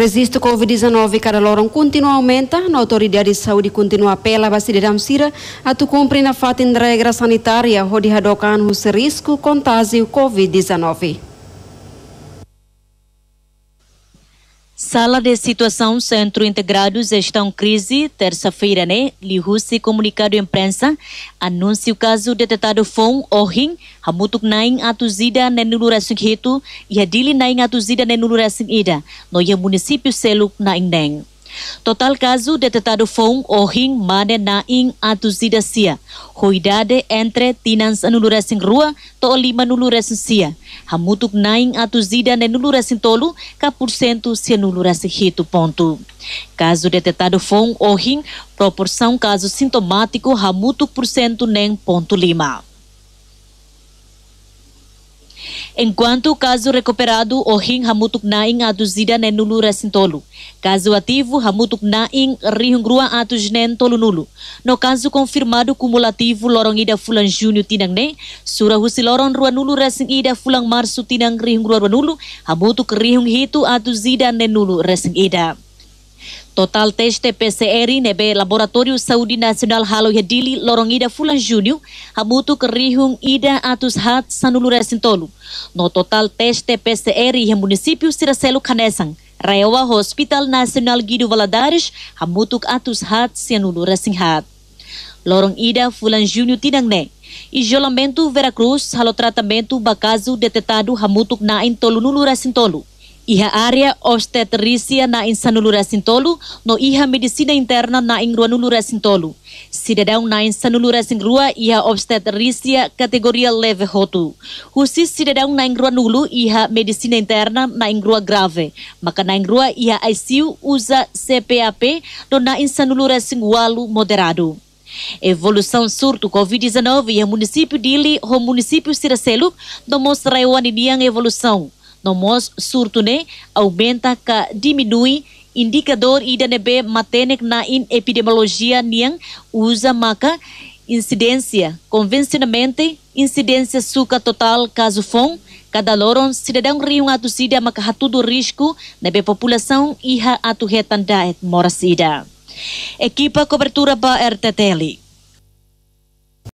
Resisto Covid-19 cada loron continua a aumentar, na autoridade de saúde continua a apela a cidadão Sira a tu cumprir na fatin regra sanitária, rodeadocan o risco contágio Covid-19. Sala de Situação Centro Integrado Gestão Crise, terça-feira, né? Lihusi comunicado à imprensa, anuncia o caso detetado Fon Orhin, hamutuk naing atuzida nenulurasin hitu, e adili naing atuzida nenulurasin ida, noia município seluk naing neng. Total caso detetado foi o rim mane na in atuzida Hoidade entre tinans anuluresin rua to lima nuluresin sia. Hamutuk nain atuzida ne nuluresin tolu ka porcento se nuluresin hito ponto. Caso detetado foi o rim proporção caso hamutuk por neng nem lima. Enquanto o caso recuperado, o rim Hamutuknain aduzida nenulura sintolo. Caso ativo, atu rihungrua tolu tolunulu. No caso confirmado cumulativo, ida fulan junio tinang ne, surahusi lorong resing ida fulan marsu tinang rihungrua nulu, Hamutuk rihung hitu atuzida nenulu ida Total tes PCR nebe laboratorium Saudi Nasional halo Yadili lorong ida fulan junio habutu kerihung ida atus hat sanulura sintolu. No total tes PCR yang município Siraselu Kanesang. Rewa Hospital Nasional Gidu Valadaris hamutuk atus hat sanulura singhat. Lorong ida fulan junio tidak ne. Isolamento Veracruz halo tratamento bakazu detetado hamutuk nain tolu nulura sintolu. Iha área obstetrícia na insanulura Sintolo, no iha medicina interna na ingruanulura Sintolo. Cidadão na insanulura Sanulura Singrua, iha obstetrícia categoria leve roto. Husis cidadão na em Ruanulu, iha medicina interna na ingrua grave. Maka na ingrua iha ICU usa CPAP, do na em Singualu moderado. Evolução surto Covid-19 e município de Ili, o município Siracelo, do Mostra Iwan evolução nomos surtune aumenta ka diminui indicador IDNB matenek na in epidemiologia niang usa maka incidência, convencionalmente, incidência suka total caso FOM, cada loron cidadão rio atusida makahatudo risco na população iha atuhetan daet morasida. Equipa cobertura ba RTTL.